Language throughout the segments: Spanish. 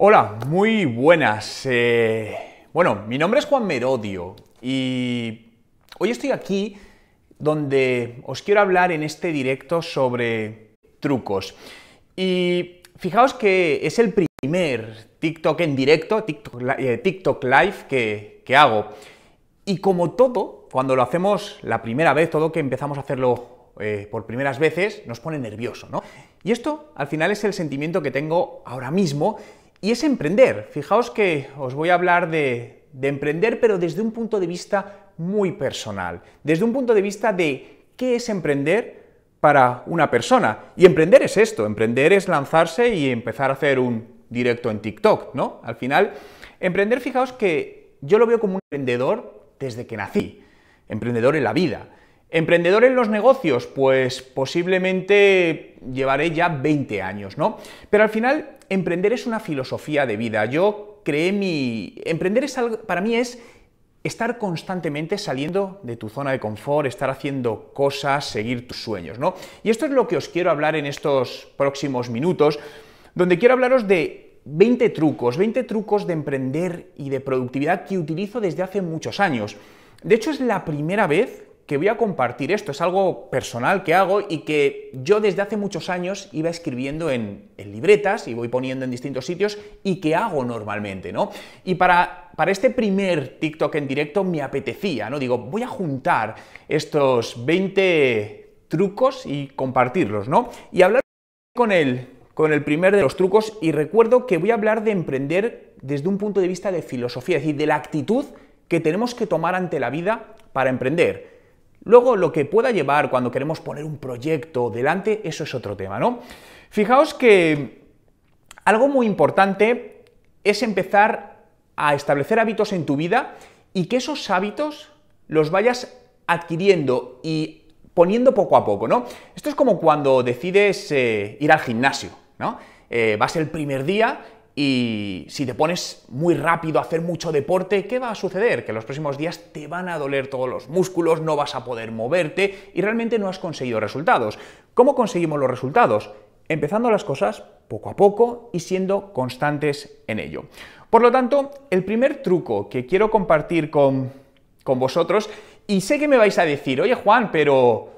Hola, muy buenas. Eh, bueno, mi nombre es Juan Merodio y hoy estoy aquí donde os quiero hablar en este directo sobre trucos. Y fijaos que es el primer TikTok en directo, TikTok, eh, Live que, hago. Y como todo, cuando lo hacemos la primera vez, todo que empezamos a hacerlo eh, por primeras veces nos pone nervioso, ¿no? Y esto al final es el sentimiento que tengo ahora mismo y es emprender. Fijaos que os voy a hablar de, emprender, pero desde un punto de vista muy personal, desde un punto de vista de qué es emprender para una persona. Y emprender es esto, emprender es lanzarse y empezar a hacer un directo en TikTok, ¿no? Al final, emprender, fijaos que yo lo veo como un emprendedor desde que nací, emprendedor en la vida. Emprendedor en los negocios, pues posiblemente llevaré ya 20 años, ¿no? Pero al final Emprender es una filosofía de vida. Yo creé mi... Emprender es algo... para mí es estar constantemente saliendo de tu zona de confort, estar haciendo cosas, seguir tus sueños, ¿no? Y esto es lo que os quiero hablar en estos próximos minutos, donde quiero hablaros de 20 trucos, 20 trucos de emprender y de productividad que utilizo desde hace muchos años. De hecho, es la primera vez que voy a compartir esto. Es algo personal que hago y que yo desde hace muchos años iba escribiendo en, libretas y voy poniendo en distintos sitios y que hago normalmente, ¿no? Y para, para este primer TikTok en directo me apetecía, ¿no? Digo, voy a juntar estos 20 trucos y compartirlos, ¿no? Y hablar con el, con el primer de los trucos y recuerdo que voy a hablar de emprender desde un punto de vista de filosofía, es decir, de la actitud que tenemos que tomar ante la vida para emprender Luego, lo que pueda llevar cuando queremos poner un proyecto delante, eso es otro tema, ¿no? Fijaos que algo muy importante es empezar a establecer hábitos en tu vida y que esos hábitos los vayas adquiriendo y poniendo poco a poco, ¿no? Esto es como cuando decides eh, ir al gimnasio, ¿no? Eh, vas el primer día y si te pones muy rápido a hacer mucho deporte, ¿qué va a suceder? Que los próximos días te van a doler todos los músculos, no vas a poder moverte y realmente no has conseguido resultados. ¿Cómo conseguimos los resultados? Empezando las cosas poco a poco y siendo constantes en ello. Por lo tanto, el primer truco que quiero compartir con, vosotros, y sé que me vais a decir, oye Juan, pero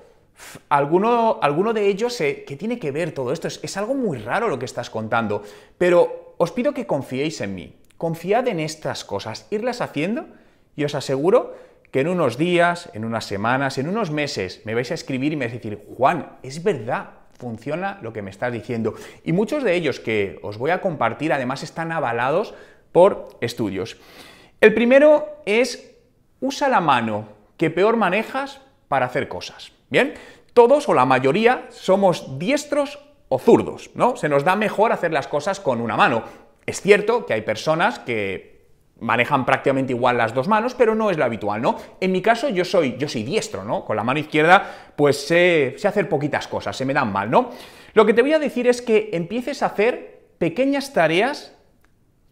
alguno, alguno de ellos ¿qué que tiene que ver todo esto, es, es algo muy raro lo que estás contando, pero os pido que confiéis en mí. Confiad en estas cosas, irlas haciendo y os aseguro que en unos días, en unas semanas, en unos meses me vais a escribir y me vais a decir, Juan, es verdad, funciona lo que me estás diciendo. Y muchos de ellos que os voy a compartir además están avalados por estudios. El primero es usa la mano que peor manejas para hacer cosas. Bien, todos o la mayoría somos diestros o zurdos, ¿no? Se nos da mejor hacer las cosas con una mano. Es cierto que hay personas que manejan prácticamente igual las dos manos, pero no es lo habitual, ¿no? En mi caso yo soy, yo soy diestro, ¿no? Con la mano izquierda pues sé, sé hacer poquitas cosas, se me dan mal, ¿no? Lo que te voy a decir es que empieces a hacer pequeñas tareas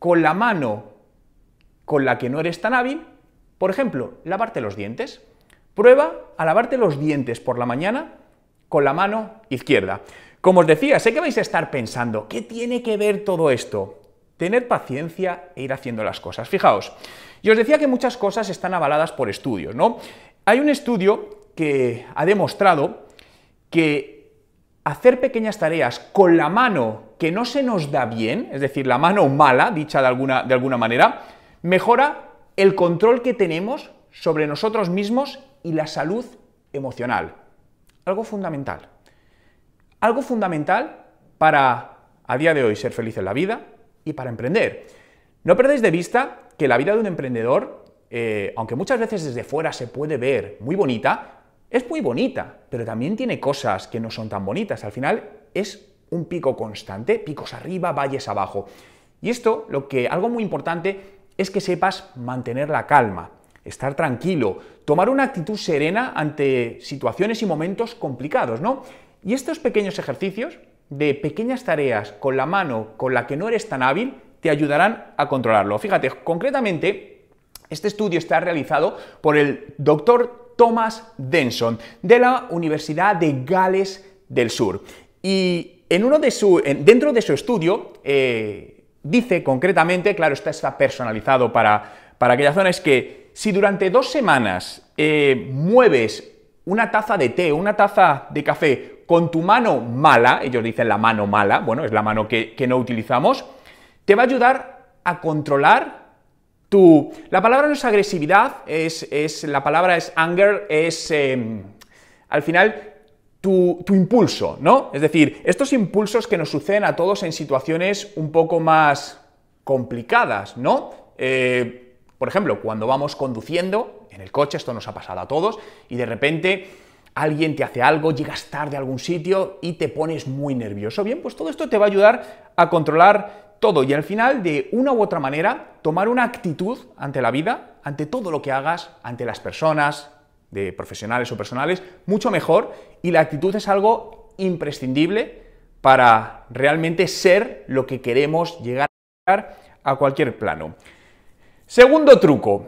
con la mano con la que no eres tan hábil, por ejemplo, lavarte los dientes. Prueba a lavarte los dientes por la mañana con la mano izquierda. Como os decía, sé que vais a estar pensando, ¿qué tiene que ver todo esto? Tener paciencia e ir haciendo las cosas. Fijaos, yo os decía que muchas cosas están avaladas por estudios, ¿no? Hay un estudio que ha demostrado que hacer pequeñas tareas con la mano que no se nos da bien, es decir, la mano mala, dicha de alguna, de alguna manera, mejora el control que tenemos sobre nosotros mismos y la salud emocional. Algo fundamental. Algo fundamental para, a día de hoy, ser feliz en la vida y para emprender. No perdáis de vista que la vida de un emprendedor, eh, aunque muchas veces desde fuera se puede ver muy bonita, es muy bonita, pero también tiene cosas que no son tan bonitas. Al final es un pico constante, picos arriba, valles abajo. Y esto, lo que algo muy importante es que sepas mantener la calma estar tranquilo, tomar una actitud serena ante situaciones y momentos complicados, ¿no? Y estos pequeños ejercicios de pequeñas tareas con la mano con la que no eres tan hábil te ayudarán a controlarlo. Fíjate, concretamente, este estudio está realizado por el doctor Thomas Denson de la Universidad de Gales del Sur. Y en uno de su, dentro de su estudio eh, dice concretamente, claro, está, está personalizado para, para zonas que si durante dos semanas eh, mueves una taza de té, una taza de café con tu mano mala, ellos dicen la mano mala, bueno, es la mano que, no utilizamos, te va a ayudar a controlar tu... La palabra no es agresividad, es, la palabra es anger, es... Em, al final, tu, tu, impulso, ¿no? Es decir, estos impulsos que nos suceden a todos en situaciones un poco más complicadas, ¿no? Eh, por ejemplo, cuando vamos conduciendo en el coche, esto nos ha pasado a todos, y de repente alguien te hace algo, llegas tarde a algún sitio y te pones muy nervioso. Bien, pues todo esto te va a ayudar a controlar todo y al final, de una u otra manera, tomar una actitud ante la vida, ante todo lo que hagas, ante las personas, de profesionales o personales, mucho mejor y la actitud es algo imprescindible para realmente ser lo que queremos llegar a cualquier plano. Segundo truco,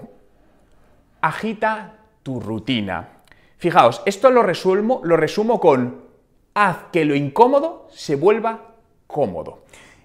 agita tu rutina. Fijaos, esto lo lo resumo con haz que lo incómodo se vuelva cómodo.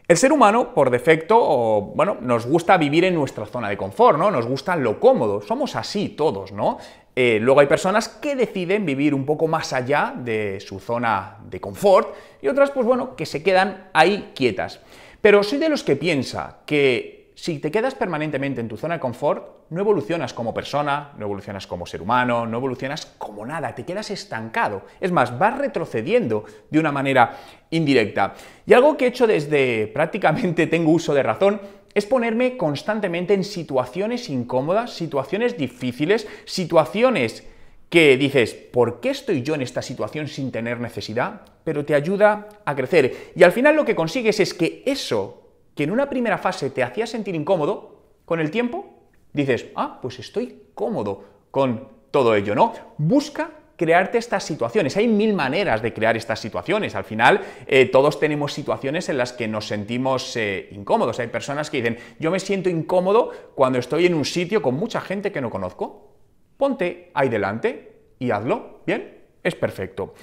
El ser humano, por defecto, o, bueno, nos gusta vivir en nuestra zona de confort, ¿no? Nos gusta lo cómodo, somos así todos, ¿no? Eh, luego hay personas que deciden vivir un poco más allá de su zona de confort y otras, pues bueno, que se quedan ahí quietas. Pero soy de los que piensa que si te quedas permanentemente en tu zona de confort, no evolucionas como persona, no evolucionas como ser humano, no evolucionas como nada, te quedas estancado. Es más, vas retrocediendo de una manera indirecta. Y algo que he hecho desde prácticamente tengo uso de razón es ponerme constantemente en situaciones incómodas, situaciones difíciles, situaciones que dices, ¿por qué estoy yo en esta situación sin tener necesidad? Pero te ayuda a crecer. Y al final lo que consigues es que eso que en una primera fase te hacía sentir incómodo, con el tiempo dices, ah, pues estoy cómodo con todo ello, ¿no? Busca crearte estas situaciones. Hay mil maneras de crear estas situaciones. Al final, eh, todos tenemos situaciones en las que nos sentimos eh, incómodos. Hay personas que dicen, yo me siento incómodo cuando estoy en un sitio con mucha gente que no conozco. Ponte ahí delante y hazlo. Bien, es perfecto.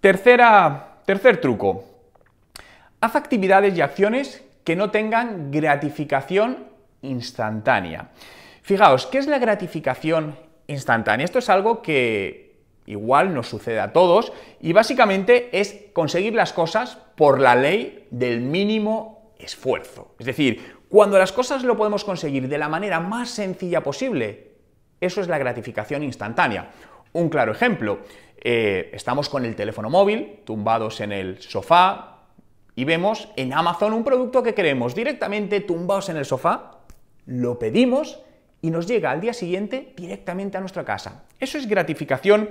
Tercera, tercer truco. Haz actividades y acciones que no tengan gratificación instantánea. Fijaos, ¿qué es la gratificación instantánea? Esto es algo que igual nos sucede a todos y básicamente es conseguir las cosas por la ley del mínimo esfuerzo. Es decir, cuando las cosas lo podemos conseguir de la manera más sencilla posible, eso es la gratificación instantánea. Un claro ejemplo, eh, estamos con el teléfono móvil, tumbados en el sofá, y vemos en Amazon un producto que queremos directamente tumbados en el sofá, lo pedimos y nos llega al día siguiente directamente a nuestra casa. Eso es gratificación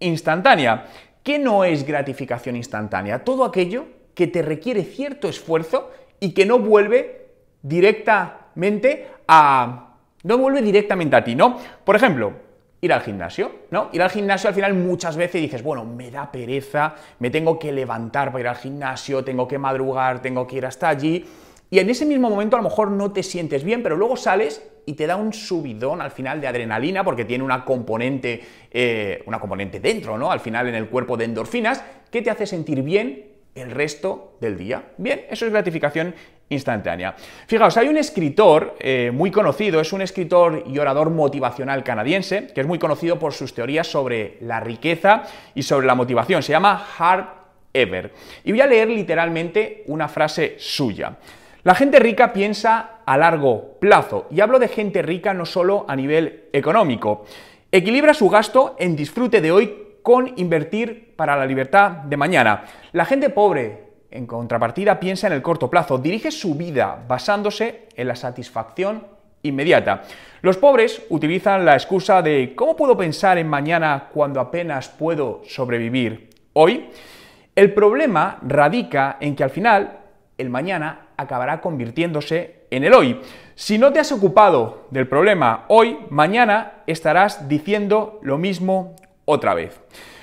instantánea. ¿Qué no es gratificación instantánea? Todo aquello que te requiere cierto esfuerzo y que no vuelve directamente a no vuelve directamente a ti, ¿no? Por ejemplo, ir al gimnasio, ¿no? Ir al gimnasio al final muchas veces dices, bueno, me da pereza, me tengo que levantar para ir al gimnasio, tengo que madrugar, tengo que ir hasta allí. Y en ese mismo momento a lo mejor no te sientes bien, pero luego sales y te da un subidón al final de adrenalina porque tiene una componente, eh, una componente dentro, ¿no? Al final en el cuerpo de endorfinas que te hace sentir bien el resto del día. Bien, eso es gratificación instantánea. Fijaos, hay un escritor eh, muy conocido, es un escritor y orador motivacional canadiense, que es muy conocido por sus teorías sobre la riqueza y sobre la motivación. Se llama Hart Ever. Y voy a leer literalmente una frase suya. La gente rica piensa a largo plazo, y hablo de gente rica no solo a nivel económico. Equilibra su gasto en disfrute de hoy con invertir para la libertad de mañana. La gente pobre, en contrapartida, piensa en el corto plazo, dirige su vida basándose en la satisfacción inmediata. Los pobres utilizan la excusa de ¿cómo puedo pensar en mañana cuando apenas puedo sobrevivir hoy? El problema radica en que al final el mañana acabará convirtiéndose en el hoy. Si no te has ocupado del problema hoy, mañana estarás diciendo lo mismo otra vez.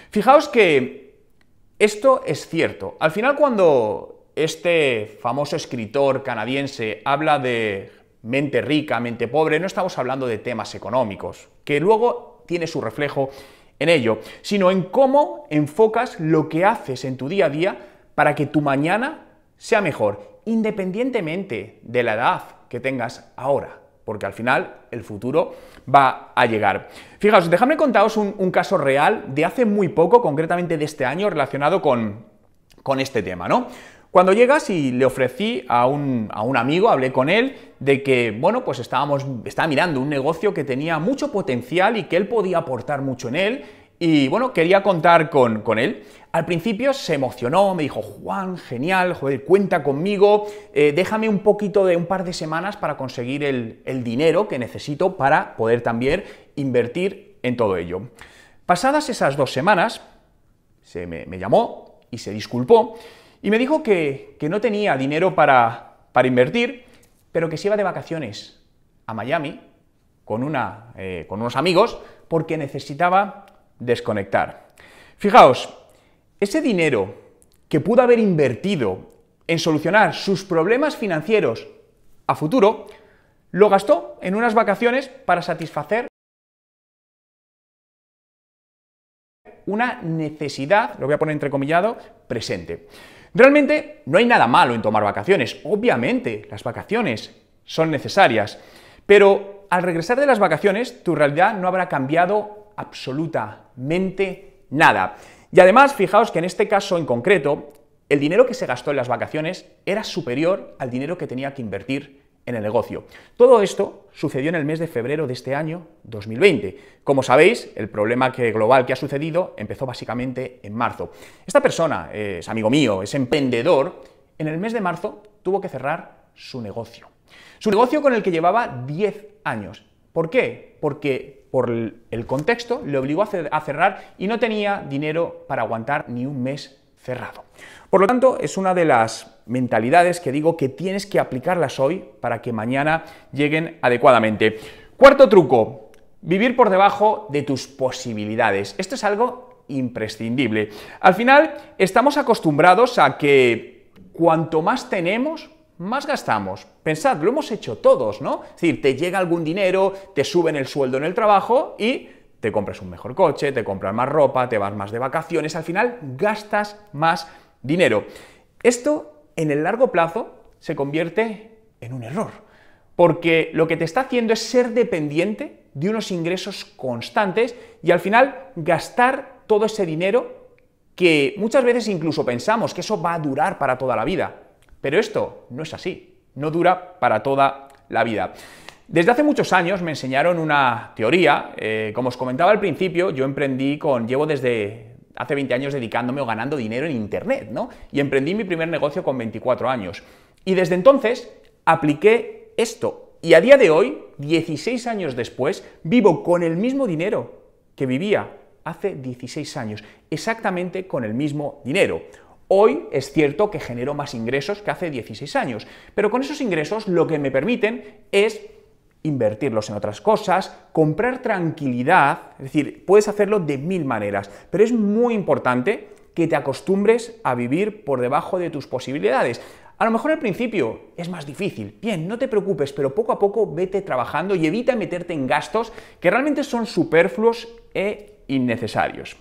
Fijaos que esto es cierto. Al final cuando este famoso escritor canadiense habla de mente rica, mente pobre, no estamos hablando de temas económicos, que luego tiene su reflejo en ello, sino en cómo enfocas lo que haces en tu día a día para que tu mañana sea mejor, independientemente de la edad que tengas ahora porque al final el futuro va a llegar. Fijaos, dejadme contaros un, caso real de hace muy poco, concretamente de este año, relacionado con, este tema, ¿no? Cuando llegas y le ofrecí a un, amigo, hablé con él, de que, bueno, pues estábamos, estaba mirando un negocio que tenía mucho potencial y que él podía aportar mucho en él, y bueno, quería contar con, él. Al principio se emocionó, me dijo, Juan, genial, joder, cuenta conmigo, eh, déjame un poquito de un par de semanas para conseguir el, dinero que necesito para poder también invertir en todo ello. Pasadas esas dos semanas, se me, llamó y se disculpó y me dijo que, no tenía dinero para, para, invertir, pero que se iba de vacaciones a Miami con, una, eh, con unos amigos porque necesitaba desconectar. Fijaos, ese dinero que pudo haber invertido en solucionar sus problemas financieros a futuro, lo gastó en unas vacaciones para satisfacer una necesidad, lo voy a poner comillado, presente. Realmente no hay nada malo en tomar vacaciones, obviamente las vacaciones son necesarias, pero al regresar de las vacaciones tu realidad no habrá cambiado absoluta nada. Y además, fijaos que en este caso en concreto, el dinero que se gastó en las vacaciones era superior al dinero que tenía que invertir en el negocio. Todo esto sucedió en el mes de febrero de este año 2020. Como sabéis, el problema global que ha sucedido empezó básicamente en marzo. Esta persona, es amigo mío, es emprendedor, en el mes de marzo tuvo que cerrar su negocio. Su negocio con el que llevaba 10 años. ¿Por qué? Porque por el contexto le obligó a cerrar y no tenía dinero para aguantar ni un mes cerrado. Por lo tanto, es una de las mentalidades que digo que tienes que aplicarlas hoy para que mañana lleguen adecuadamente. Cuarto truco, vivir por debajo de tus posibilidades. Esto es algo imprescindible. Al final, estamos acostumbrados a que cuanto más tenemos, más gastamos. Pensad, lo hemos hecho todos, ¿no? Es decir, te llega algún dinero, te suben el sueldo en el trabajo y te compras un mejor coche, te compras más ropa, te vas más de vacaciones, al final gastas más dinero. Esto en el largo plazo se convierte en un error, porque lo que te está haciendo es ser dependiente de unos ingresos constantes y al final gastar todo ese dinero que muchas veces incluso pensamos que eso va a durar para toda la vida. Pero esto no es así, no dura para toda la vida. Desde hace muchos años me enseñaron una teoría, eh, como os comentaba al principio, yo emprendí con, llevo desde hace 20 años dedicándome o ganando dinero en Internet, ¿no? Y emprendí mi primer negocio con 24 años. Y desde entonces apliqué esto. Y a día de hoy, 16 años después, vivo con el mismo dinero que vivía hace 16 años, exactamente con el mismo dinero. Hoy es cierto que genero más ingresos que hace 16 años, pero con esos ingresos lo que me permiten es invertirlos en otras cosas, comprar tranquilidad, es decir, puedes hacerlo de mil maneras, pero es muy importante que te acostumbres a vivir por debajo de tus posibilidades. A lo mejor al principio es más difícil. Bien, no te preocupes, pero poco a poco vete trabajando y evita meterte en gastos que realmente son superfluos e innecesarios.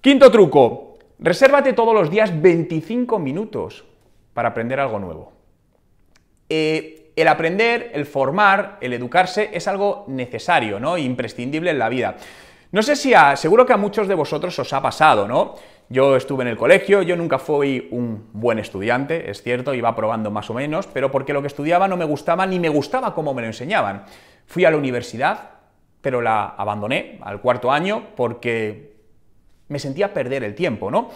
Quinto truco, Resérvate todos los días 25 minutos para aprender algo nuevo. Eh, el aprender, el formar, el educarse es algo necesario, ¿no? Imprescindible en la vida. No sé si a, seguro que a muchos de vosotros os ha pasado, ¿no? Yo estuve en el colegio, yo nunca fui un buen estudiante, es cierto, iba probando más o menos, pero porque lo que estudiaba no me gustaba ni me gustaba cómo me lo enseñaban. Fui a la universidad, pero la abandoné al cuarto año porque me sentía perder el tiempo, ¿no?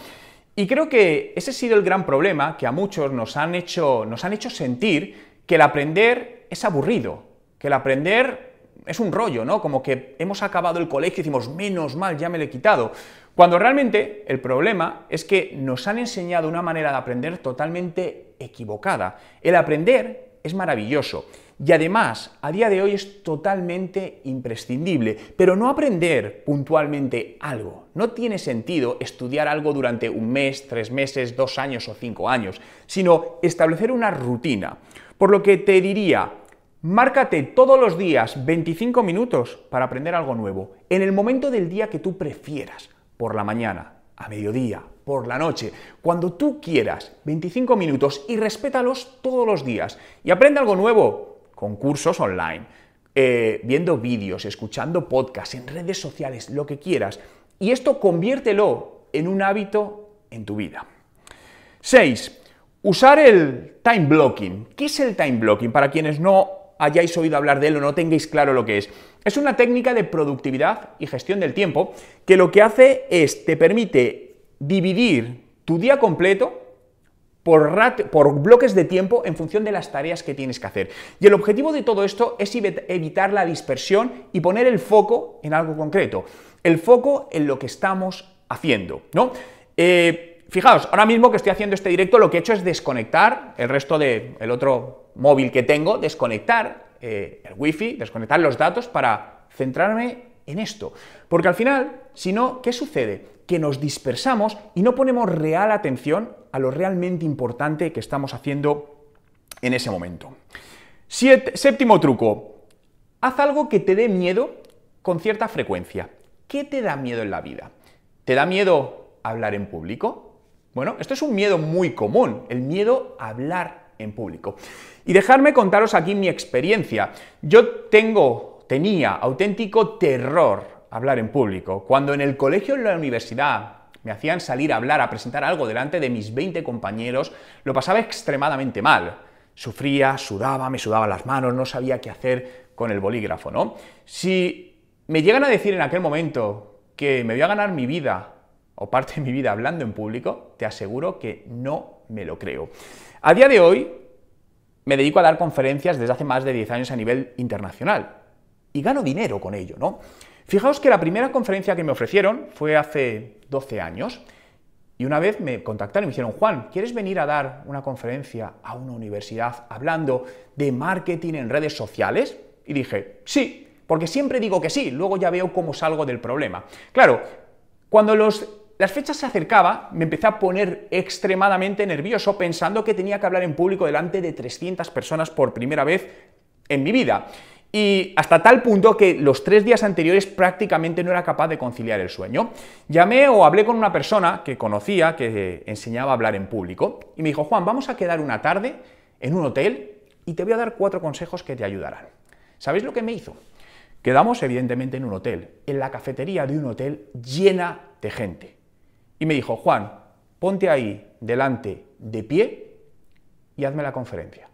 Y creo que ese ha sido el gran problema que a muchos nos han hecho, nos han hecho sentir que el aprender es aburrido, que el aprender es un rollo, ¿no? Como que hemos acabado el colegio y decimos, menos mal, ya me lo he quitado. Cuando realmente el problema es que nos han enseñado una manera de aprender totalmente equivocada. El aprender es maravilloso. Y además, a día de hoy es totalmente imprescindible. Pero no aprender puntualmente algo. No tiene sentido estudiar algo durante un mes, tres meses, dos años o cinco años, sino establecer una rutina. Por lo que te diría, márcate todos los días 25 minutos para aprender algo nuevo, en el momento del día que tú prefieras, por la mañana, a mediodía, por la noche, cuando tú quieras, 25 minutos y respétalos todos los días. Y aprende algo nuevo con cursos online, eh, viendo vídeos, escuchando podcasts, en redes sociales, lo que quieras. Y esto conviértelo en un hábito en tu vida. 6. Usar el time blocking. ¿Qué es el time blocking? Para quienes no hayáis oído hablar de él o no tengáis claro lo que es. Es una técnica de productividad y gestión del tiempo que lo que hace es te permite dividir tu día completo por, por, bloques de tiempo en función de las tareas que tienes que hacer. Y el objetivo de todo esto es evitar la dispersión y poner el foco en algo concreto. El foco en lo que estamos haciendo, ¿no? Eh, fijaos, ahora mismo que estoy haciendo este directo, lo que he hecho es desconectar el resto del otro móvil que tengo, desconectar eh, el wifi, desconectar los datos para centrarme en esto. Porque al final, si no, ¿qué sucede? Que nos dispersamos y no ponemos real atención a lo realmente importante que estamos haciendo en ese momento. séptimo truco. Haz algo que te dé miedo con cierta frecuencia. ¿Qué te da miedo en la vida? ¿Te da miedo hablar en público? Bueno, esto es un miedo muy común, el miedo a hablar en público. Y dejarme contaros aquí mi experiencia. Yo tengo tenía auténtico terror hablar en público. Cuando en el colegio, en la universidad, me hacían salir a hablar, a presentar algo delante de mis 20 compañeros, lo pasaba extremadamente mal. Sufría, sudaba, me sudaban las manos, no sabía qué hacer con el bolígrafo, ¿no? Si me llegan a decir en aquel momento que me voy a ganar mi vida o parte de mi vida hablando en público, te aseguro que no me lo creo. A día de hoy me dedico a dar conferencias desde hace más de 10 años a nivel internacional y gano dinero con ello, ¿no? Fijaos que la primera conferencia que me ofrecieron fue hace 12 años y una vez me contactaron y me dijeron, Juan, ¿quieres venir a dar una conferencia a una universidad hablando de marketing en redes sociales? Y dije, sí, porque siempre digo que sí, luego ya veo cómo salgo del problema. Claro, cuando las fechas se acercaban, me empecé a poner extremadamente nervioso pensando que tenía que hablar en público delante de 300 personas por primera vez en mi vida y hasta tal punto que los tres días anteriores prácticamente no era capaz de conciliar el sueño. Llamé o hablé con una persona que conocía, que enseñaba a hablar en público, y me dijo, Juan, vamos a quedar una tarde en un hotel y te voy a dar cuatro consejos que te ayudarán. ¿Sabéis lo que me hizo? Quedamos evidentemente en un hotel, en la cafetería de un hotel llena de gente. Y me dijo, Juan, ponte ahí delante de pie y hazme la conferencia.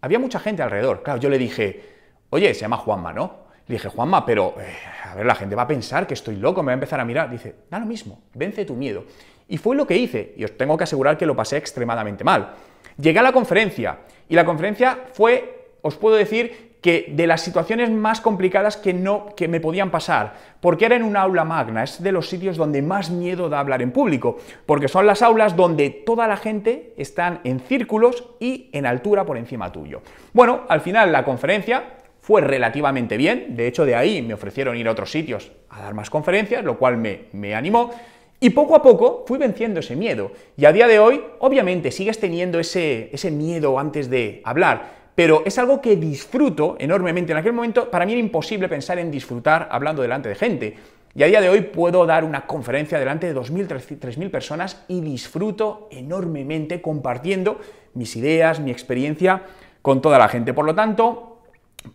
Había mucha gente alrededor. Claro, yo le dije, Oye, se llama Juanma, ¿no? Le dije, Juanma, pero eh, a ver, la gente va a pensar que estoy loco, me va a empezar a mirar. Dice, da lo mismo, vence tu miedo. Y fue lo que hice, y os tengo que asegurar que lo pasé extremadamente mal. Llegué a la conferencia, y la conferencia fue, os puedo decir, que de las situaciones más complicadas que, no, que me podían pasar, porque era en un aula magna, es de los sitios donde más miedo da hablar en público, porque son las aulas donde toda la gente están en círculos y en altura por encima tuyo. Bueno, al final la conferencia fue relativamente bien, de hecho de ahí me ofrecieron ir a otros sitios a dar más conferencias, lo cual me, animó, y poco a poco fui venciendo ese miedo. Y a día de hoy, obviamente, sigues teniendo ese, ese miedo antes de hablar, pero es algo que disfruto enormemente. En aquel momento para mí era imposible pensar en disfrutar hablando delante de gente. Y a día de hoy puedo dar una conferencia delante de 2.000, 3.000 personas y disfruto enormemente compartiendo mis ideas, mi experiencia con toda la gente. Por lo tanto,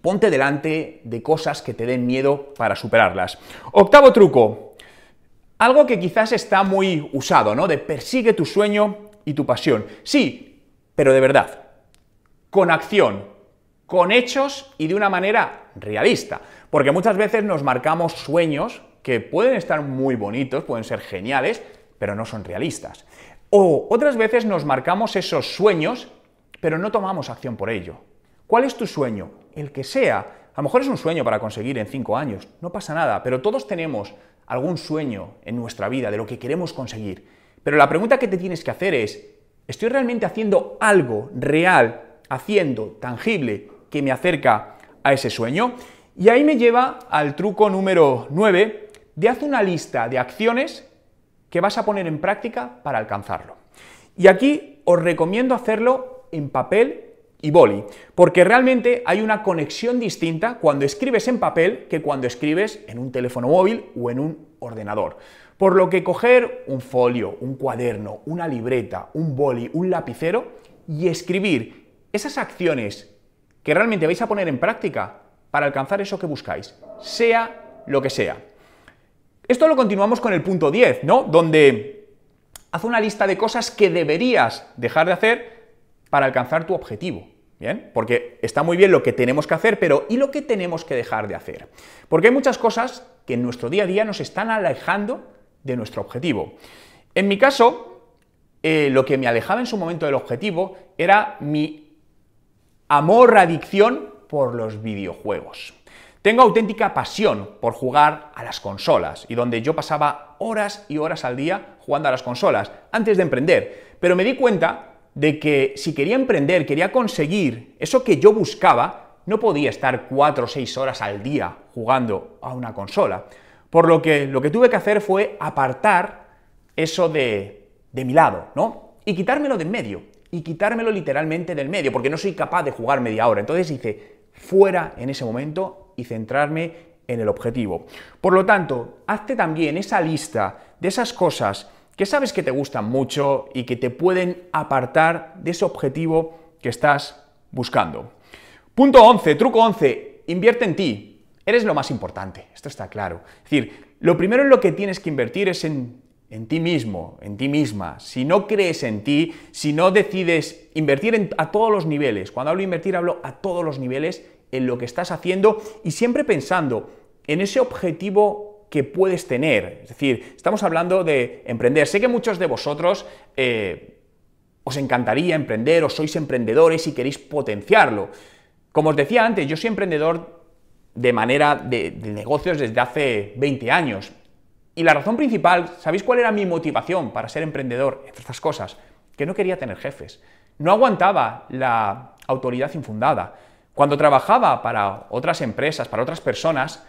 ponte delante de cosas que te den miedo para superarlas. Octavo truco, algo que quizás está muy usado, ¿no? De persigue tu sueño y tu pasión. Sí, pero de verdad, con acción, con hechos y de una manera realista. Porque muchas veces nos marcamos sueños que pueden estar muy bonitos, pueden ser geniales, pero no son realistas. O otras veces nos marcamos esos sueños, pero no tomamos acción por ello. ¿Cuál es tu sueño? El que sea. A lo mejor es un sueño para conseguir en cinco años, no pasa nada, pero todos tenemos algún sueño en nuestra vida de lo que queremos conseguir. Pero la pregunta que te tienes que hacer es, ¿estoy realmente haciendo algo real, haciendo, tangible, que me acerca a ese sueño? Y ahí me lleva al truco número 9 de haz una lista de acciones que vas a poner en práctica para alcanzarlo. Y aquí os recomiendo hacerlo en papel y boli, porque realmente hay una conexión distinta cuando escribes en papel que cuando escribes en un teléfono móvil o en un ordenador. Por lo que coger un folio, un cuaderno, una libreta, un boli, un lapicero y escribir esas acciones que realmente vais a poner en práctica para alcanzar eso que buscáis, sea lo que sea. Esto lo continuamos con el punto 10, Donde hace una lista de cosas que deberías dejar de hacer para alcanzar tu objetivo. ¿Bien? Porque está muy bien lo que tenemos que hacer, pero ¿y lo que tenemos que dejar de hacer? Porque hay muchas cosas que en nuestro día a día nos están alejando de nuestro objetivo. En mi caso, eh, lo que me alejaba en su momento del objetivo era mi amor, adicción por los videojuegos. Tengo auténtica pasión por jugar a las consolas y donde yo pasaba horas y horas al día jugando a las consolas antes de emprender, pero me di cuenta de que si quería emprender, quería conseguir eso que yo buscaba, no podía estar cuatro o seis horas al día jugando a una consola. Por lo que lo que tuve que hacer fue apartar eso de, de mi lado, ¿no? Y quitármelo del medio, y quitármelo literalmente del medio, porque no soy capaz de jugar media hora. Entonces hice fuera en ese momento y centrarme en el objetivo. Por lo tanto, hazte también esa lista de esas cosas que sabes que te gustan mucho y que te pueden apartar de ese objetivo que estás buscando. Punto 11, truco 11, invierte en ti. Eres lo más importante, esto está claro. Es decir, lo primero en lo que tienes que invertir es en, ti mismo, en ti misma. Si no crees en ti, si no decides invertir a todos los niveles, cuando hablo invertir hablo a todos los niveles, en lo que estás haciendo y siempre pensando en ese objetivo que puedes tener. Es decir, estamos hablando de emprender. Sé que muchos de vosotros eh, os encantaría emprender o sois emprendedores y queréis potenciarlo. Como os decía antes, yo soy emprendedor de manera de, negocios desde hace 20 años. Y la razón principal, ¿sabéis cuál era mi motivación para ser emprendedor? Entre estas cosas, que no quería tener jefes. No aguantaba la autoridad infundada. Cuando trabajaba para otras empresas, para otras personas,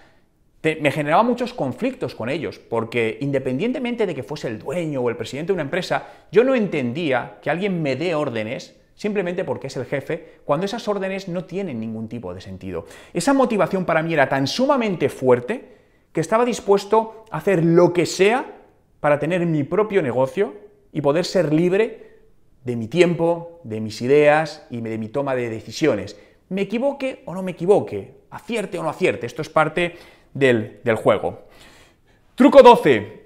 me generaba muchos conflictos con ellos, porque independientemente de que fuese el dueño o el presidente de una empresa, yo no entendía que alguien me dé órdenes simplemente porque es el jefe, cuando esas órdenes no tienen ningún tipo de sentido. Esa motivación para mí era tan sumamente fuerte que estaba dispuesto a hacer lo que sea para tener mi propio negocio y poder ser libre de mi tiempo, de mis ideas y de mi toma de decisiones. Me equivoque o no me equivoque, acierte o no acierte, esto es parte del, juego. Truco 12.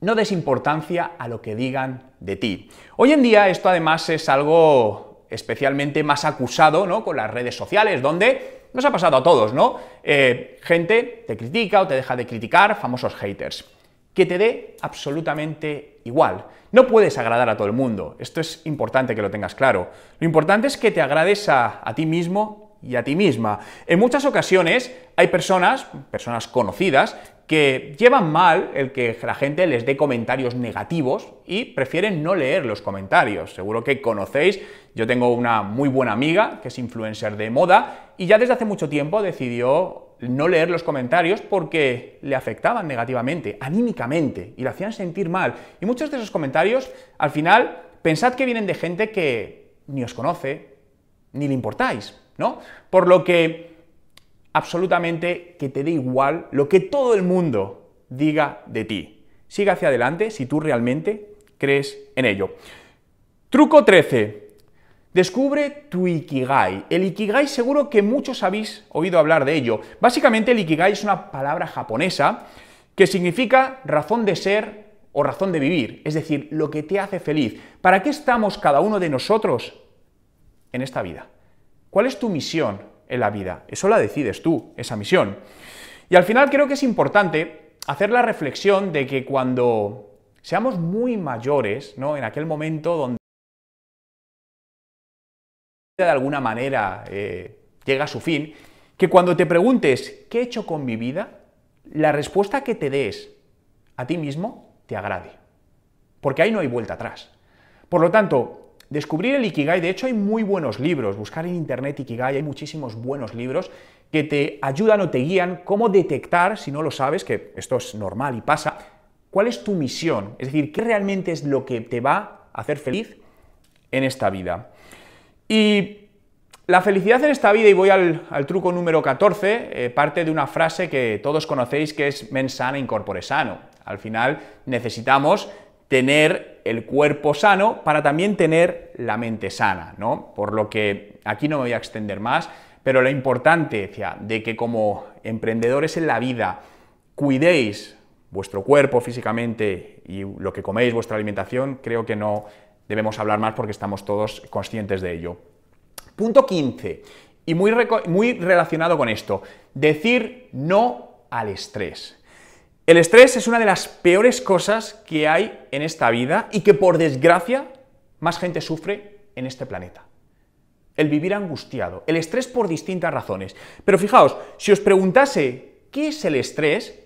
No des importancia a lo que digan de ti. Hoy en día esto además es algo especialmente más acusado ¿no? con las redes sociales, donde nos ha pasado a todos, ¿no? Eh, gente te critica o te deja de criticar, famosos haters. Que te dé absolutamente igual. No puedes agradar a todo el mundo. Esto es importante que lo tengas claro. Lo importante es que te agrades a ti mismo y a ti misma. En muchas ocasiones hay personas, personas conocidas, que llevan mal el que la gente les dé comentarios negativos y prefieren no leer los comentarios. Seguro que conocéis, yo tengo una muy buena amiga que es influencer de moda y ya desde hace mucho tiempo decidió no leer los comentarios porque le afectaban negativamente, anímicamente, y la hacían sentir mal. Y muchos de esos comentarios, al final, pensad que vienen de gente que ni os conoce, ni le importáis. ¿no? Por lo que absolutamente que te dé igual lo que todo el mundo diga de ti. Sigue hacia adelante si tú realmente crees en ello. Truco 13. Descubre tu Ikigai. El Ikigai seguro que muchos habéis oído hablar de ello. Básicamente el Ikigai es una palabra japonesa que significa razón de ser o razón de vivir, es decir, lo que te hace feliz. ¿Para qué estamos cada uno de nosotros en esta vida? ¿Cuál es tu misión en la vida? Eso la decides tú, esa misión. Y al final creo que es importante hacer la reflexión de que cuando seamos muy mayores, ¿no? En aquel momento donde de alguna manera eh, llega a su fin, que cuando te preguntes qué he hecho con mi vida, la respuesta que te des a ti mismo te agrade. Porque ahí no hay vuelta atrás. Por lo tanto, descubrir el Ikigai, de hecho hay muy buenos libros, buscar en internet Ikigai, hay muchísimos buenos libros que te ayudan o te guían cómo detectar, si no lo sabes, que esto es normal y pasa, cuál es tu misión, es decir, qué realmente es lo que te va a hacer feliz en esta vida. Y la felicidad en esta vida, y voy al, truco número 14, eh, parte de una frase que todos conocéis que es mensana, sana incorpore sano. Al final necesitamos tener el cuerpo sano para también tener la mente sana, ¿no? Por lo que aquí no me voy a extender más, pero la importancia de que como emprendedores en la vida cuidéis vuestro cuerpo físicamente y lo que coméis, vuestra alimentación, creo que no debemos hablar más porque estamos todos conscientes de ello. Punto 15, y muy, muy relacionado con esto, decir no al estrés. El estrés es una de las peores cosas que hay en esta vida y que por desgracia más gente sufre en este planeta. El vivir angustiado, el estrés por distintas razones. Pero fijaos, si os preguntase qué es el estrés,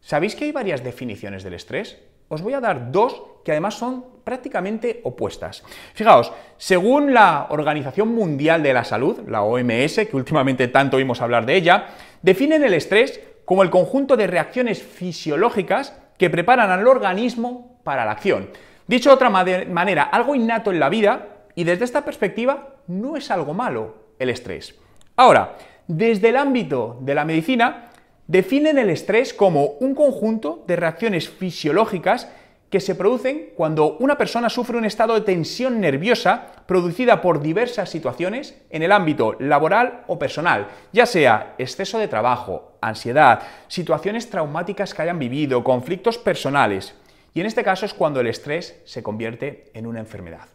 ¿sabéis que hay varias definiciones del estrés? Os voy a dar dos que además son prácticamente opuestas. Fijaos, según la Organización Mundial de la Salud, la OMS, que últimamente tanto oímos hablar de ella, definen el estrés como el conjunto de reacciones fisiológicas que preparan al organismo para la acción. Dicho de otra manera, algo innato en la vida y desde esta perspectiva no es algo malo el estrés. Ahora, desde el ámbito de la medicina, definen el estrés como un conjunto de reacciones fisiológicas que se producen cuando una persona sufre un estado de tensión nerviosa producida por diversas situaciones en el ámbito laboral o personal, ya sea exceso de trabajo, ansiedad, situaciones traumáticas que hayan vivido, conflictos personales. Y en este caso es cuando el estrés se convierte en una enfermedad.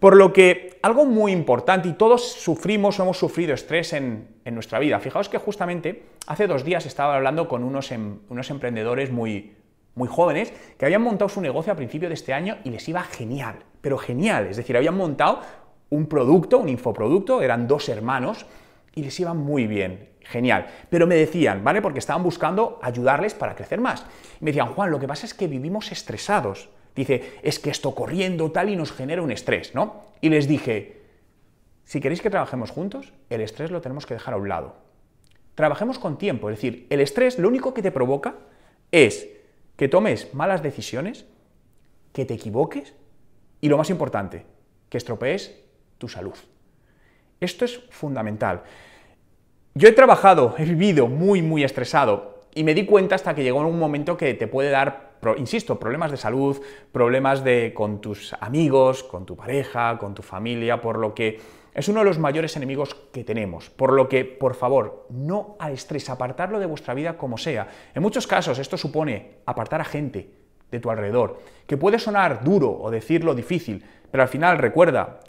Por lo que algo muy importante, y todos sufrimos o hemos sufrido estrés en, nuestra vida. Fijaos que justamente hace dos días estaba hablando con unos, em, unos emprendedores muy, muy jóvenes, que habían montado su negocio a principio de este año y les iba genial, pero genial. Es decir, habían montado un producto, un infoproducto, eran dos hermanos y les iba muy bien, genial. Pero me decían, ¿vale? Porque estaban buscando ayudarles para crecer más. me decían, Juan, lo que pasa es que vivimos estresados. Dice, es que esto corriendo tal y nos genera un estrés, ¿no? Y les dije, si queréis que trabajemos juntos, el estrés lo tenemos que dejar a un lado. Trabajemos con tiempo, es decir, el estrés lo único que te provoca es que tomes malas decisiones, que te equivoques y lo más importante, que estropees tu salud. Esto es fundamental. Yo he trabajado, he vivido muy, muy estresado y me di cuenta hasta que llegó un momento que te puede dar, insisto, problemas de salud, problemas de, con tus amigos, con tu pareja, con tu familia, por lo que es uno de los mayores enemigos que tenemos, por lo que, por favor, no al estrés, apartarlo de vuestra vida como sea. En muchos casos esto supone apartar a gente de tu alrededor, que puede sonar duro o decirlo difícil, pero al final recuerda,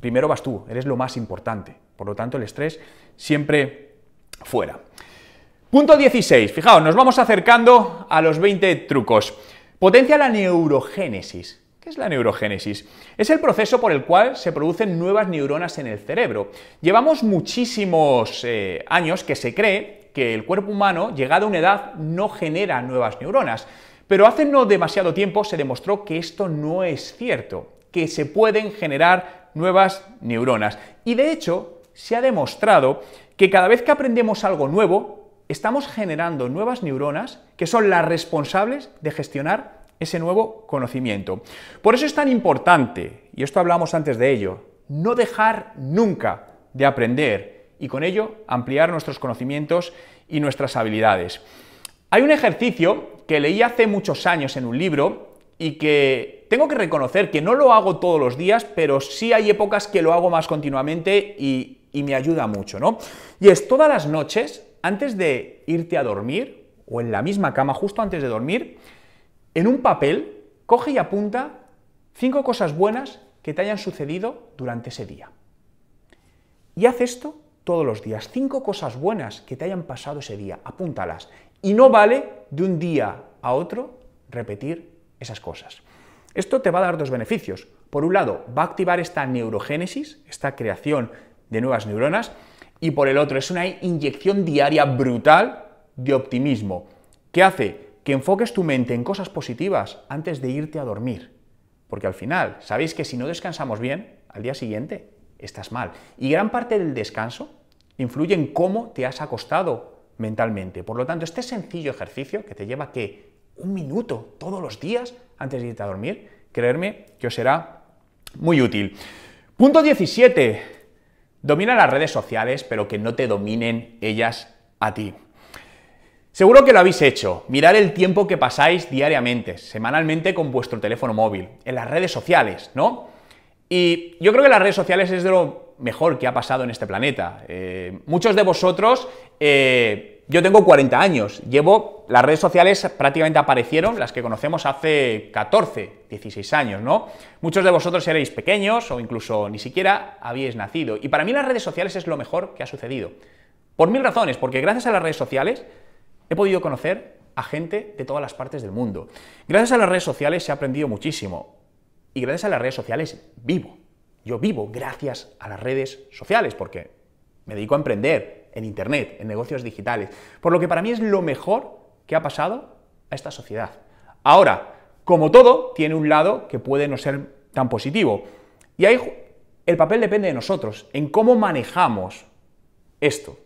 primero vas tú, eres lo más importante. Por lo tanto, el estrés siempre fuera. Punto 16. Fijaos, nos vamos acercando a los 20 trucos. Potencia la neurogénesis. ¿Qué es la neurogénesis? Es el proceso por el cual se producen nuevas neuronas en el cerebro. Llevamos muchísimos eh, años que se cree que el cuerpo humano, llegado a una edad, no genera nuevas neuronas. Pero hace no demasiado tiempo se demostró que esto no es cierto, que se pueden generar nuevas neuronas. Y de hecho, se ha demostrado que cada vez que aprendemos algo nuevo, estamos generando nuevas neuronas que son las responsables de gestionar ese nuevo conocimiento. Por eso es tan importante, y esto hablamos antes de ello, no dejar nunca de aprender y con ello ampliar nuestros conocimientos y nuestras habilidades. Hay un ejercicio que leí hace muchos años en un libro y que tengo que reconocer que no lo hago todos los días, pero sí hay épocas que lo hago más continuamente y, me ayuda mucho, ¿no? Y es todas las noches, antes de irte a dormir, o en la misma cama justo antes de dormir, en un papel, coge y apunta cinco cosas buenas que te hayan sucedido durante ese día. Y haz esto todos los días. Cinco cosas buenas que te hayan pasado ese día. Apúntalas. Y no vale de un día a otro repetir esas cosas. Esto te va a dar dos beneficios. Por un lado, va a activar esta neurogénesis, esta creación de nuevas neuronas, y por el otro, es una inyección diaria brutal de optimismo, ¿Qué hace que enfoques tu mente en cosas positivas antes de irte a dormir. Porque al final, sabéis que si no descansamos bien, al día siguiente estás mal. Y gran parte del descanso influye en cómo te has acostado mentalmente. Por lo tanto, este sencillo ejercicio que te lleva que un minuto todos los días antes de irte a dormir, creerme que os será muy útil. Punto 17. Domina las redes sociales, pero que no te dominen ellas a ti. Seguro que lo habéis hecho, mirar el tiempo que pasáis diariamente, semanalmente con vuestro teléfono móvil, en las redes sociales, ¿no? Y yo creo que las redes sociales es de lo mejor que ha pasado en este planeta. Eh, muchos de vosotros, eh, yo tengo 40 años, llevo, las redes sociales prácticamente aparecieron, las que conocemos hace 14, 16 años, ¿no? Muchos de vosotros erais pequeños o incluso ni siquiera habíais nacido. Y para mí las redes sociales es lo mejor que ha sucedido. Por mil razones, porque gracias a las redes sociales he podido conocer a gente de todas las partes del mundo. Gracias a las redes sociales he aprendido muchísimo y gracias a las redes sociales vivo. Yo vivo gracias a las redes sociales porque me dedico a emprender en Internet, en negocios digitales, por lo que para mí es lo mejor que ha pasado a esta sociedad. Ahora, como todo, tiene un lado que puede no ser tan positivo. Y ahí el papel depende de nosotros, en cómo manejamos esto.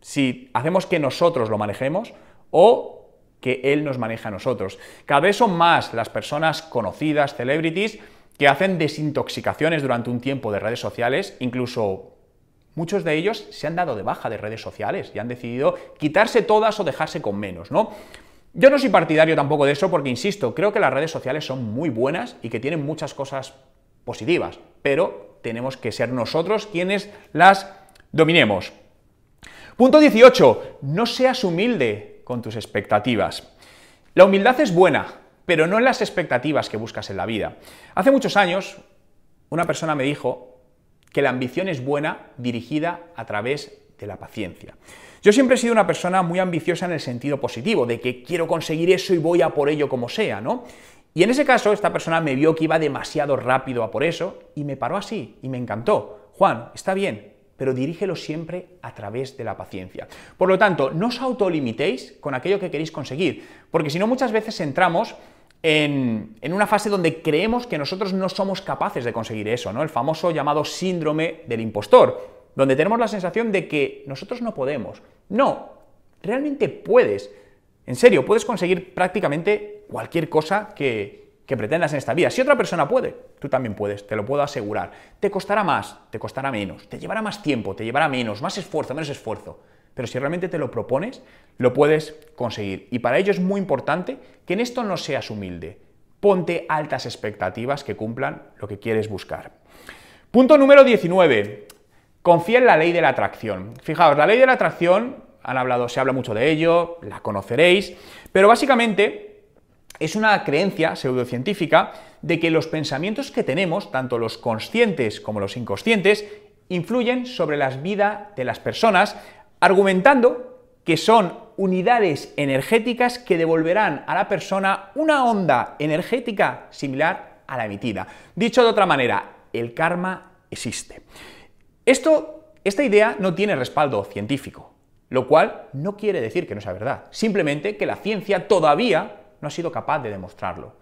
Si hacemos que nosotros lo manejemos, o que él nos maneja a nosotros. Cada vez son más las personas conocidas, celebrities, que hacen desintoxicaciones durante un tiempo de redes sociales, incluso muchos de ellos se han dado de baja de redes sociales y han decidido quitarse todas o dejarse con menos, ¿no? Yo no soy partidario tampoco de eso porque, insisto, creo que las redes sociales son muy buenas y que tienen muchas cosas positivas, pero tenemos que ser nosotros quienes las dominemos. Punto 18. No seas humilde con tus expectativas. La humildad es buena, pero no en las expectativas que buscas en la vida. Hace muchos años, una persona me dijo que la ambición es buena dirigida a través de la paciencia. Yo siempre he sido una persona muy ambiciosa en el sentido positivo, de que quiero conseguir eso y voy a por ello como sea, ¿no? Y en ese caso, esta persona me vio que iba demasiado rápido a por eso y me paró así y me encantó. Juan, está bien, pero dirígelo siempre a través de la paciencia. Por lo tanto, no os autolimitéis con aquello que queréis conseguir, porque si no muchas veces entramos en, en, una fase donde creemos que nosotros no somos capaces de conseguir eso, ¿no? El famoso llamado síndrome del impostor, donde tenemos la sensación de que nosotros no podemos. No, realmente puedes. En serio, puedes conseguir prácticamente cualquier cosa que, que pretendas en esta vida. Si otra persona puede, tú también puedes, te lo puedo asegurar. Te costará más, te costará menos, te llevará más tiempo, te llevará menos, más esfuerzo, menos esfuerzo. Pero si realmente te lo propones, lo puedes conseguir. Y para ello es muy importante que en esto no seas humilde. Ponte altas expectativas que cumplan lo que quieres buscar. Punto número 19. Confía en la ley de la atracción. Fijaos, la ley de la atracción, han hablado, se habla mucho de ello, la conoceréis, pero básicamente es una creencia pseudocientífica de que los pensamientos que tenemos, tanto los conscientes como los inconscientes, influyen sobre la vida de las personas, argumentando que son unidades energéticas que devolverán a la persona una onda energética similar a la emitida. Dicho de otra manera, el karma existe. Esto, esta idea no tiene respaldo científico, lo cual no quiere decir que no sea verdad, simplemente que la ciencia todavía no ha sido capaz de demostrarlo.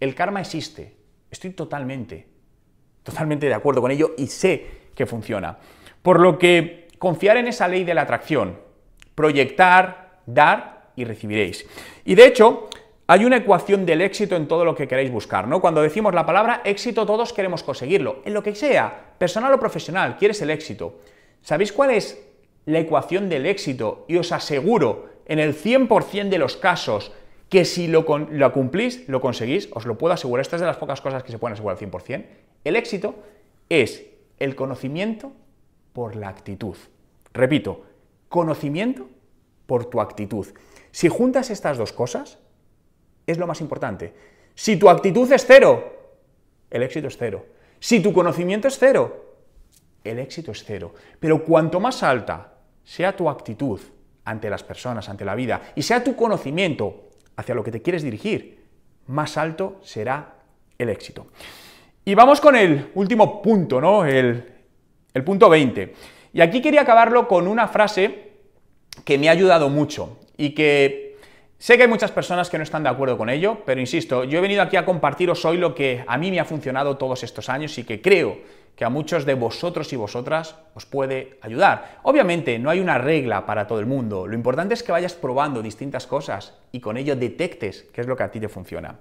El karma existe. Estoy totalmente, totalmente de acuerdo con ello y sé que funciona. Por lo que confiar en esa ley de la atracción, proyectar, dar y recibiréis. Y de hecho, hay una ecuación del éxito en todo lo que queréis buscar, ¿no? Cuando decimos la palabra éxito, todos queremos conseguirlo, en lo que sea, personal o profesional, quieres el éxito. ¿Sabéis cuál es la ecuación del éxito? Y os aseguro, en el 100% de los casos, que si lo, cumplís, lo conseguís, os lo puedo asegurar, esta es de las pocas cosas que se pueden asegurar al 100%, el éxito es el conocimiento por la actitud. Repito, conocimiento por tu actitud. Si juntas estas dos cosas, es lo más importante. Si tu actitud es cero, el éxito es cero. Si tu conocimiento es cero, el éxito es cero. Pero cuanto más alta sea tu actitud ante las personas, ante la vida, y sea tu conocimiento hacia lo que te quieres dirigir, más alto será el éxito. Y vamos con el último punto, ¿no? El, el punto 20. Y aquí quería acabarlo con una frase que me ha ayudado mucho y que Sé que hay muchas personas que no están de acuerdo con ello, pero insisto, yo he venido aquí a compartiros hoy lo que a mí me ha funcionado todos estos años y que creo que a muchos de vosotros y vosotras os puede ayudar. Obviamente no hay una regla para todo el mundo, lo importante es que vayas probando distintas cosas y con ello detectes qué es lo que a ti te funciona.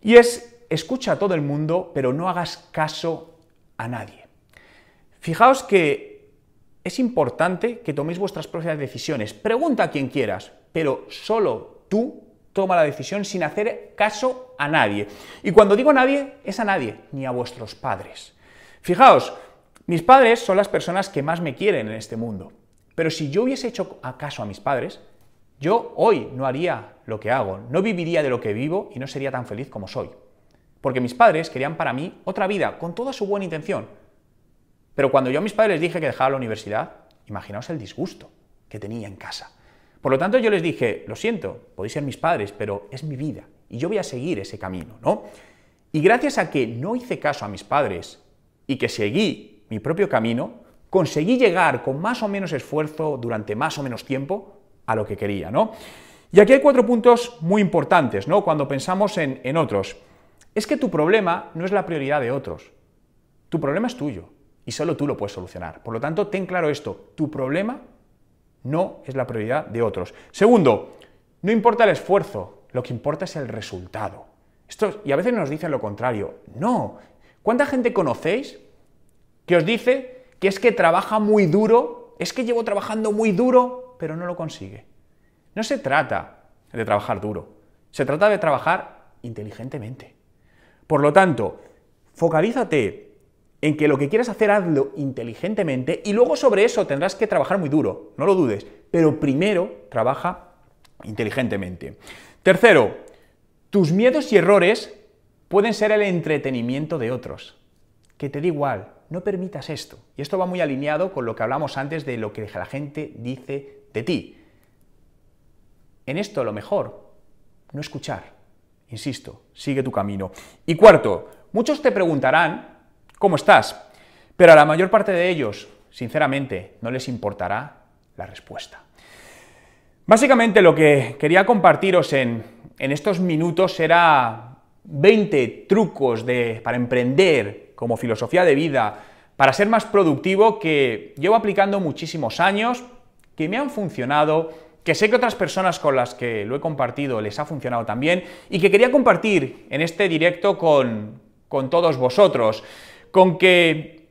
Y es, escucha a todo el mundo, pero no hagas caso a nadie. Fijaos que es importante que toméis vuestras propias decisiones. Pregunta a quien quieras, pero solo tú toma la decisión sin hacer caso a nadie. Y cuando digo nadie, es a nadie, ni a vuestros padres, Fijaos, mis padres son las personas que más me quieren en este mundo. Pero si yo hubiese hecho caso a mis padres, yo hoy no haría lo que hago, no viviría de lo que vivo y no sería tan feliz como soy. Porque mis padres querían para mí otra vida, con toda su buena intención. Pero cuando yo a mis padres les dije que dejaba la universidad, imaginaos el disgusto que tenía en casa. Por lo tanto, yo les dije, lo siento, podéis ser mis padres, pero es mi vida y yo voy a seguir ese camino, ¿no? Y gracias a que no hice caso a mis padres y que seguí mi propio camino, conseguí llegar con más o menos esfuerzo durante más o menos tiempo a lo que quería, ¿no? Y aquí hay cuatro puntos muy importantes, ¿no? Cuando pensamos en, otros. Es que tu problema no es la prioridad de otros. Tu problema es tuyo y solo tú lo puedes solucionar. Por lo tanto, ten claro esto. Tu problema no es la prioridad de otros. Segundo, no importa el esfuerzo, lo que importa es el resultado. Esto, y a veces nos dicen lo contrario. No, ¿Cuánta gente conocéis que os dice que es que trabaja muy duro, es que llevo trabajando muy duro, pero no lo consigue? No se trata de trabajar duro, se trata de trabajar inteligentemente. Por lo tanto, focalízate en que lo que quieras hacer hazlo inteligentemente y luego sobre eso tendrás que trabajar muy duro, no lo dudes, pero primero trabaja inteligentemente. Tercero, tus miedos y errores pueden ser el entretenimiento de otros. Que te dé igual, no permitas esto. Y esto va muy alineado con lo que hablamos antes de lo que la gente dice de ti. En esto lo mejor, no escuchar. Insisto, sigue tu camino. Y cuarto, muchos te preguntarán, ¿cómo estás? Pero a la mayor parte de ellos, sinceramente, no les importará la respuesta. Básicamente lo que quería compartiros en, en estos minutos era 20 trucos de, para emprender como filosofía de vida, para ser más productivo que llevo aplicando muchísimos años, que me han funcionado, que sé que otras personas con las que lo he compartido les ha funcionado también y que quería compartir en este directo con, con todos vosotros, con que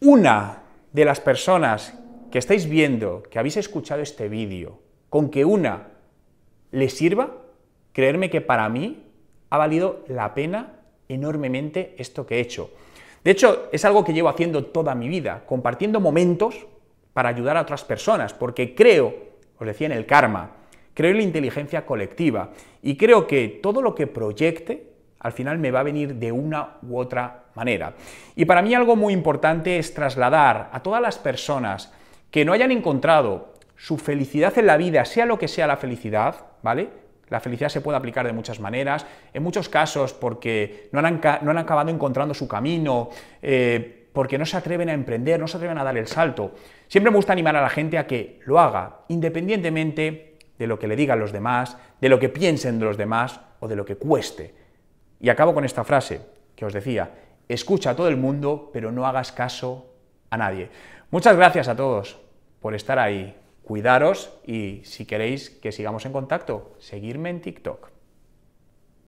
una de las personas que estáis viendo, que habéis escuchado este vídeo, con que una le sirva, creerme que para mí ha valido la pena enormemente esto que he hecho. De hecho, es algo que llevo haciendo toda mi vida, compartiendo momentos para ayudar a otras personas, porque creo, os decía en el karma, creo en la inteligencia colectiva y creo que todo lo que proyecte al final me va a venir de una u otra manera. Y para mí algo muy importante es trasladar a todas las personas que no hayan encontrado su felicidad en la vida, sea lo que sea la felicidad, ¿vale? La felicidad se puede aplicar de muchas maneras, en muchos casos porque no han, acabado encontrando su camino, eh, porque no se atreven a emprender, no se atreven a dar el salto. Siempre me gusta animar a la gente a que lo haga, independientemente de lo que le digan los demás, de lo que piensen los demás o de lo que cueste. Y acabo con esta frase que os decía, escucha a todo el mundo, pero no hagas caso a nadie. Muchas gracias a todos por estar ahí, Cuidaros y si queréis que sigamos en contacto, seguirme en TikTok.